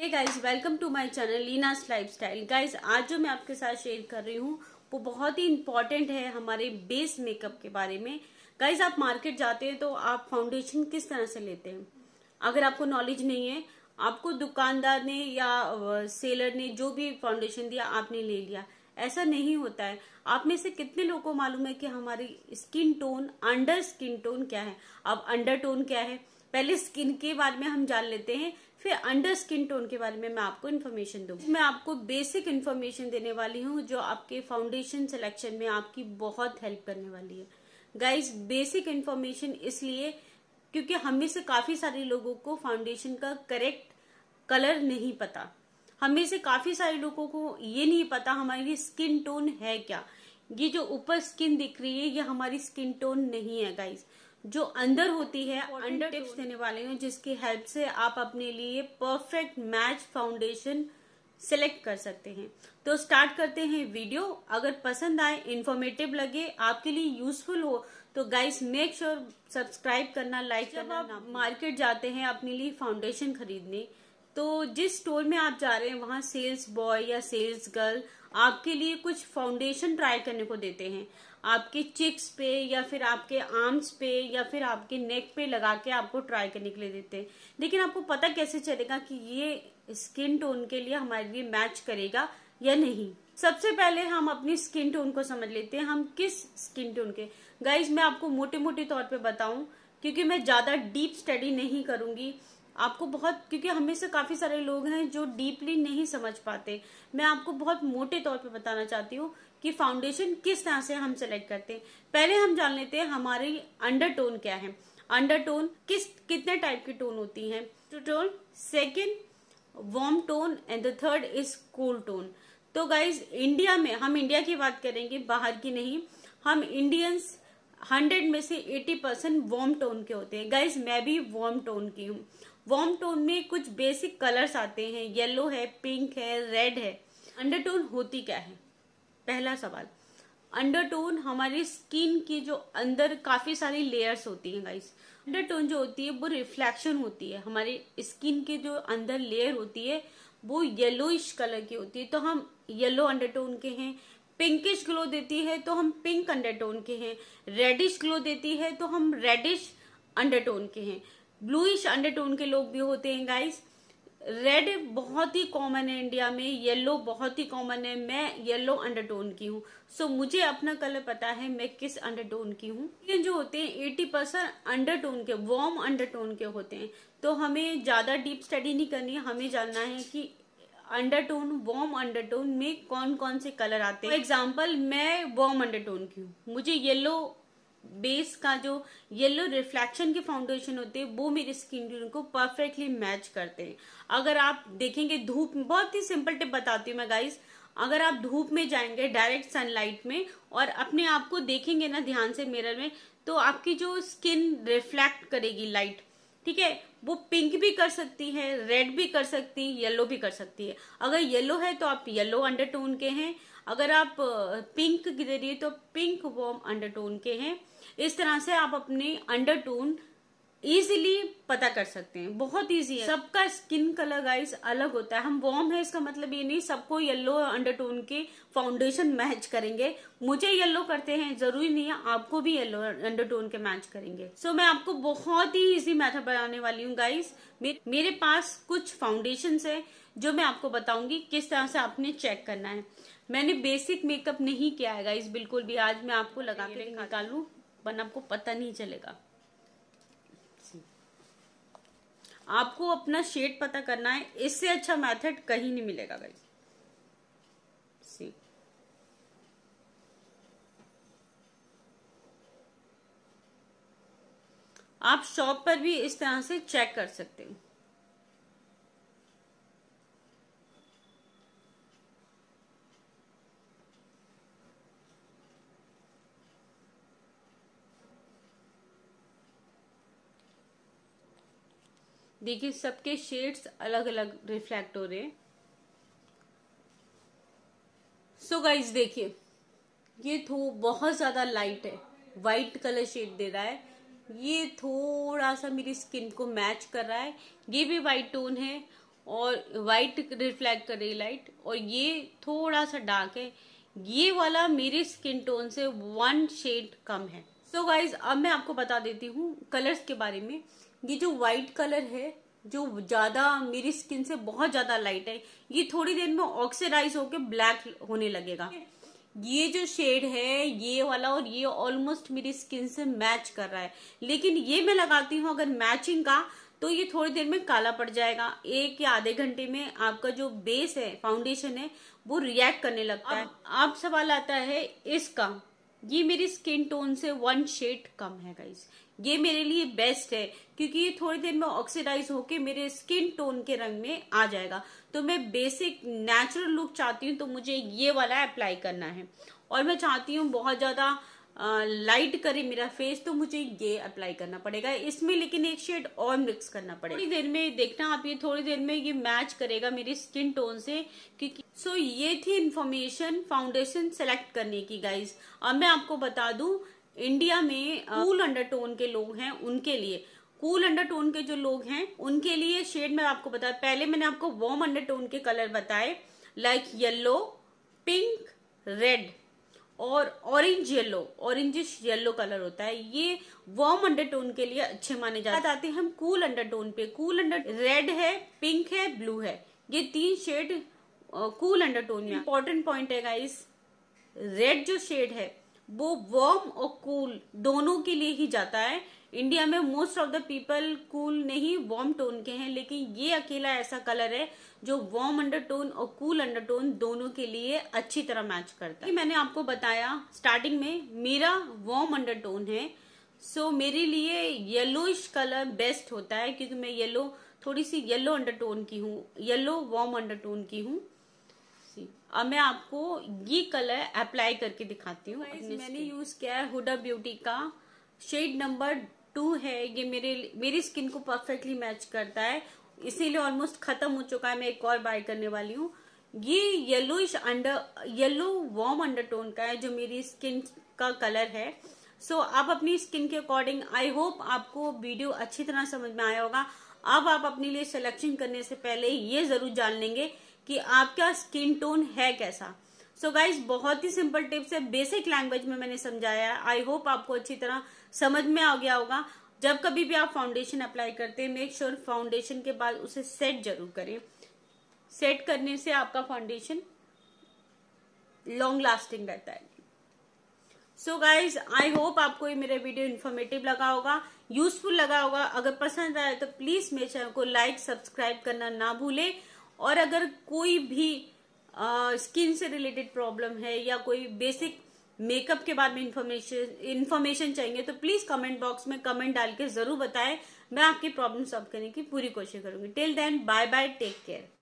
hey guys welcome to my channel Leena's lifestyle guys आज जो मैं आपके साथ शेयर कर रही हूँ वो बहुत ही इम्पॉर्टेंट है हमारे बेस मेकअप के बारे में गाइस आप मार्केट जाते हैं तो आप फाउंडेशन किस तरह से लेते हैं अगर आपको नॉलेज नहीं है आपको दुकानदार ने या सेलर ने जो भी फाउंडेशन दिया आपने ले लिया ऐसा नहीं होता है आप में से कितने लोगों को मालूम है कि हमारी skin tone under skin tone क्या है अब अंडर टोन क्या है पहले स्किन के बारे में हम जान लेते हैं फिर अंडर स्किन टोन के बारे में मैं आपको इन्फॉर्मेशन दूंगी मैं आपको बेसिक इन्फॉर्मेशन देने वाली हूँ जो आपके फाउंडेशन सिलेक्शन में आपकी बहुत हेल्प करने वाली है गाइज बेसिक इन्फॉर्मेशन इसलिए क्योंकि हमें से काफी सारे लोगों को फाउंडेशन का करेक्ट कलर नहीं पता हमें से काफी सारे लोगों को ये नहीं पता हमारी स्किन टोन है क्या ये जो ऊपर स्किन दिख रही है ये हमारी स्किन टोन नहीं है गाइज जो अंदर होती है अंडर टिप्स देने वाली हूँ जिसकी हेल्प से आप अपने लिए परफेक्ट मैच फाउंडेशन सेलेक्ट कर सकते हैं तो स्टार्ट करते हैं वीडियो अगर पसंद आए इन्फॉर्मेटिव लगे आपके लिए यूजफुल हो तो गाइस मेक श्योर सब्सक्राइब करना लाइक करना आप मार्केट जाते हैं अपने लिए फाउंडेशन खरीदने तो जिस स्टोर में आप जा रहे हैं वहां सेल्स बॉय या सेल्स गर्ल आपके लिए कुछ फाउंडेशन ट्राई करने को देते हैं आपके चिक्स पे या फिर आपके आर्म्स पे या फिर आपके नेक पे लगा के आपको ट्राई करने के लिए देते हैं लेकिन आपको पता कैसे चलेगा कि ये स्किन टोन के लिए हमारे लिए मैच करेगा या नहीं सबसे पहले हम अपनी स्किन टोन को समझ लेते हैं हम किस स्किन टोन के गाइज मैं आपको मोटे मोटे तौर पर बताऊं क्योंकि मैं ज्यादा डीप स्टडी नहीं करूंगी आपको बहुत क्योंकि हमें से काफी सारे लोग हैं जो डीपली नहीं समझ पाते मैं आपको बहुत मोटे तौर पे बताना चाहती हूँ कि फाउंडेशन किस तरह से हम सेलेक्ट करते हैं पहले हम जान लेते हैं हमारी अंडरटोन क्या है अंडरटोन किस कितने टाइप की टोन होती है tone second warm tone and the third is cool tone तो गाइज इंडिया में हम इंडिया की बात करेंगे बाहर की नहीं हम इंडियंस हंड्रेड में से एटी परसेंट वॉर्म टोन के होते हैं गाइज मैं भी वॉर्म टोन की हूँ वार्म टोन में कुछ बेसिक कलर्स आते हैं येलो है पिंक है रेड है अंडरटोन होती क्या है पहला सवाल अंडरटोन हमारी स्किन की जो अंदर काफी सारी लेयर्स होती हैं गाइस अंडरटोन जो होती है वो रिफ्लेक्शन होती है हमारी स्किन के जो अंदर लेयर होती है वो येलोइश कलर की होती है तो हम येलो अंडरटोन के हैं पिंकिश ग्लो देती है तो हम पिंक अंडरटोन के हैं रेडिश ग्लो देती है तो हम रेडिश अंडरटोन के हैं ब्लूइश अंडरटोन के लोग भी होते हैं गाइस रेड बहुत ही कॉमन है इंडिया में येलो बहुत ही कॉमन है मैं येलो अंडरटोन की हूँ सो so, मुझे अपना कलर पता है मैं किस अंडरटोन की हूँ ये जो होते हैं एटी परसेंट अंडरटोन के वार्म अंडरटोन के होते हैं तो हमें ज्यादा डीप स्टडी नहीं करनी हमें जानना है कि अंडरटोन वार्म अंडरटोन में कौन कौन से कलर आते हैं एग्जाम्पल मैं वार्म अंडरटोन की हूँ मुझे येलो बेस का जो येलो रिफ्लेक्शन के फाउंडेशन होते हैं वो मेरे स्किन टोन को परफेक्टली मैच करते हैं अगर आप देखेंगे धूप बहुत ही सिंपल टिप बताती हूँ मैं गाइस अगर आप धूप में जाएंगे डायरेक्ट सनलाइट में और अपने आप को देखेंगे ना ध्यान से मिरर में तो आपकी जो स्किन रिफ्लेक्ट करेगी लाइट ठीक है वो पिंक भी कर सकती है रेड भी कर सकती है येलो भी कर सकती है अगर येलो है तो आप येलो अंडरटोन के हैं अगर आप पिंक की दे रही है तो पिंक वॉर्म अंडरटोन के हैं इस तरह से आप अपने अंडरटोन इजीली पता कर सकते हैं बहुत इजी है सबका स्किन कलर गाइस अलग होता है हम वॉर्म है इसका मतलब ये नहीं सबको येल्लो अंडरटोन के फाउंडेशन मैच करेंगे मुझे येल्लो करते हैं जरूरी नहीं है आपको भी येलो अंडरटोन के मैच करेंगे सो so, मैं आपको बहुत ही इजी मेथड बनाने वाली हूँ गाइस मेरे पास कुछ फाउंडेशन है जो मैं आपको बताऊंगी किस तरह से आपने चेक करना है मैंने बेसिक मेकअप नहीं किया है गाइस बिल्कुल भी आज मैं आपको लगा के निकालू वन आपको पता नहीं चलेगा आपको अपना शेड पता करना है इससे अच्छा मेथड कहीं नहीं मिलेगा गाइस सी आप शॉप पर भी इस तरह से चेक कर सकते हैं देखिए सबके शेड्स अलग अलग रिफ्लेक्ट हो रहे सो गाइज देखिए ये थो तो बहुत ज्यादा लाइट है वाइट कलर शेड दे रहा है ये थोड़ा सा मेरी स्किन को मैच कर रहा है ये भी वाइट टोन है और वाइट रिफ्लेक्ट कर रही लाइट और ये थोड़ा सा डार्क है ये वाला मेरे स्किन टोन से वन शेड कम है सो so गाइज अब मैं आपको बता देती हूँ कलर्स के बारे में ये जो वाइट कलर है जो ज्यादा मेरी स्किन से बहुत ज्यादा लाइट है ये थोड़ी देर में ऑक्सीडाइज होके ब्लैक होने लगेगा ये जो शेड है ये वाला और ये ऑलमोस्ट मेरी स्किन से मैच कर रहा है लेकिन ये मैं लगाती हूँ अगर मैचिंग का तो ये थोड़ी देर में काला पड़ जाएगा एक या आधे घंटे में आपका जो बेस है फाउंडेशन है वो रिएक्ट करने लगता है अब आप सवाल आता है इसका ये मेरी स्किन टोन से वन शेड कम है गाइज ये मेरे लिए बेस्ट है क्योंकि ये थोड़ी देर में ऑक्सीडाइज होके मेरे स्किन टोन के रंग में आ जाएगा तो मैं बेसिक नेचुरल लुक चाहती हूँ तो मुझे ये वाला अप्लाई करना है और मैं चाहती हूँ बहुत ज़्यादा लाइट करे मेरा फेस तो मुझे ये अप्लाई करना पड़ेगा इसमें लेकिन एक शेड और मिक्स करना पड़ेगा थोड़ी देर में देखना आप ये थोड़ी देर में ये मैच करेगा मेरी स्किन टोन से क्योंकि सो so, ये थी इन्फॉर्मेशन फाउंडेशन सेलेक्ट करने की गाइज अब मैं आपको बता दू इंडिया में कूल अंडरटोन के लोग हैं उनके लिए कूल अंडरटोन के जो लोग हैं उनके लिए शेड मैं आपको बता पहले मैंने आपको वार्म अंडरटोन के कलर बताए लाइक येल्लो पिंक रेड और orange yellow orangish yellow colour होता है ये वार्म अंडरटोन के लिए अच्छे माने जाते हैं आते हैं हम कूल अंडरटोन पे कूल अंडर रेड है पिंक है ब्लू है ये तीन शेड कूल अंडरटोन में इंपॉर्टेंट पॉइंट है गाइस रेड जो शेड है वो वार्म और कूल दोनों के लिए ही जाता है इंडिया में most of the people cool नहीं वार्म टोन के हैं लेकिन ये अकेला ऐसा कलर है जो वार्म अंडरटोन और कूल अंडरटोन दोनों के लिए अच्छी तरह मैच करता है मैंने आपको बताया स्टार्टिंग में मेरा वार्म अंडरटोन है सो so, मेरे लिए येलोइश कलर बेस्ट होता है क्योंकि मैं येलो थोड़ी सी येलो अंडरटोन की हूँ येलो वार्म अंडरटोन की हूँ अब मैं आपको ये कलर अप्लाई करके दिखाती हूँ मैंने यूज किया है हुडा ब्यूटी का शेड नंबर टू है ये मेरे मेरी स्किन को परफेक्टली मैच करता है इसीलिए ऑलमोस्ट खत्म हो चुका है मैं एक और बाय करने वाली हूँ ये yellow under yellow warm undertone का है जो मेरी स्किन का कलर है सो so, आप अपनी स्किन के अकॉर्डिंग आई होप आपको वीडियो अच्छी तरह समझ में आया होगा अब आप अपने लिए सिलेक्शन करने से पहले ये जरूर जान लेंगे कि आपका स्किन टोन है कैसा सो so गाइज बहुत ही सिंपल टिप्स है बेसिक लैंग्वेज में मैंने समझाया है आई होप आपको अच्छी तरह समझ में आ गया होगा जब कभी भी आप फाउंडेशन अप्लाई करते हैं मेक श्योर फाउंडेशन के बाद उसे सेट जरूर करें सेट करने से आपका फाउंडेशन लॉन्ग लास्टिंग रहता है सो गाइज आई होप आपको ये मेरा वीडियो इन्फॉर्मेटिव लगा होगा यूजफुल लगा होगा अगर पसंद आए तो प्लीज मेरे चैनल को लाइक सब्सक्राइब करना ना भूलें और अगर कोई भी स्किन से रिलेटेड प्रॉब्लम है या कोई बेसिक मेकअप के बारे में इन्फॉर्मेशन इन्फॉर्मेशन चाहिए तो प्लीज कमेंट बॉक्स में कमेंट डाल के जरूर बताएं मैं आपकी प्रॉब्लम सॉल्व करने की पूरी कोशिश करूंगी till then bye bye take care